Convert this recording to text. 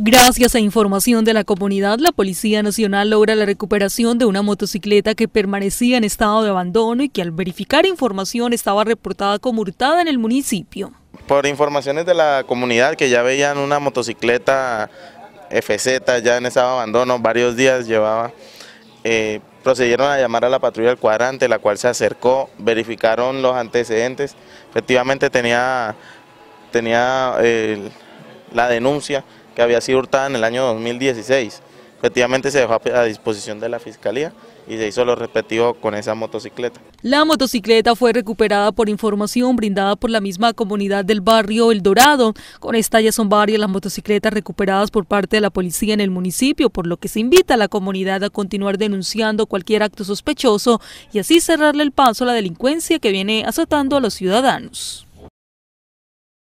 Gracias a información de la comunidad, la Policía Nacional logra la recuperación de una motocicleta que permanecía en estado de abandono y que al verificar información estaba reportada como hurtada en el municipio. Por informaciones de la comunidad que ya veían una motocicleta FZ ya en estado de abandono, varios días llevaba, eh, procedieron a llamar a la patrulla del cuadrante, la cual se acercó, verificaron los antecedentes, efectivamente tenía, tenía eh, la denuncia que había sido hurtada en el año 2016. Efectivamente se dejó a disposición de la Fiscalía y se hizo lo repetido con esa motocicleta. La motocicleta fue recuperada por información brindada por la misma comunidad del barrio El Dorado. Con esta ya son varias las motocicletas recuperadas por parte de la policía en el municipio, por lo que se invita a la comunidad a continuar denunciando cualquier acto sospechoso y así cerrarle el paso a la delincuencia que viene azotando a los ciudadanos.